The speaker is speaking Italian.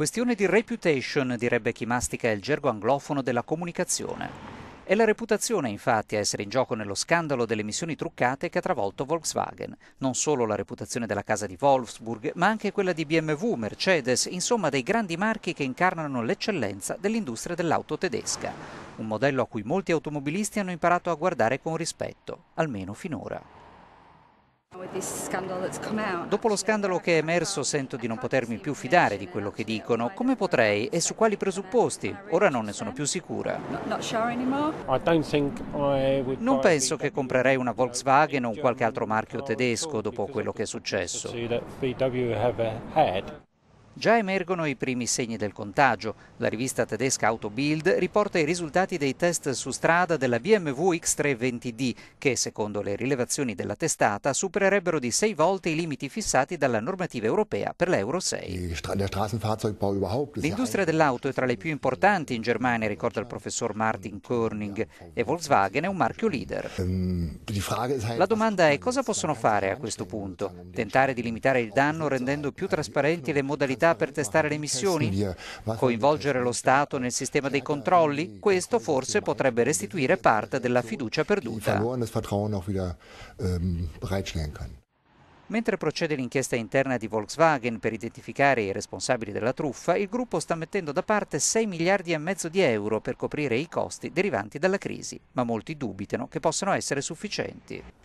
Questione di reputation, direbbe chi mastica il gergo anglofono della comunicazione. È la reputazione, infatti, a essere in gioco nello scandalo delle emissioni truccate che ha travolto Volkswagen. Non solo la reputazione della casa di Wolfsburg, ma anche quella di BMW, Mercedes, insomma dei grandi marchi che incarnano l'eccellenza dell'industria dell'auto tedesca. Un modello a cui molti automobilisti hanno imparato a guardare con rispetto, almeno finora. Dopo lo scandalo che è emerso sento di non potermi più fidare di quello che dicono. Come potrei e su quali presupposti? Ora non ne sono più sicura. Non penso che comprerei una Volkswagen o un qualche altro marchio tedesco dopo quello che è successo. Già emergono i primi segni del contagio. La rivista tedesca Autobild riporta i risultati dei test su strada della BMW X320D, che secondo le rilevazioni della testata supererebbero di sei volte i limiti fissati dalla normativa europea per l'Euro 6. L'industria dell'auto è tra le più importanti in Germania, ricorda il professor Martin Körning, e Volkswagen è un marchio leader. Ähm, La domanda è cosa possono fare a questo punto? Tentare di limitare il danno rendendo più trasparenti le modalità per testare le missioni? Coinvolgere lo Stato nel sistema dei controlli? Questo forse potrebbe restituire parte della fiducia perduta. Mentre procede l'inchiesta interna di Volkswagen per identificare i responsabili della truffa, il gruppo sta mettendo da parte 6 miliardi e mezzo di euro per coprire i costi derivanti dalla crisi, ma molti dubitano che possano essere sufficienti.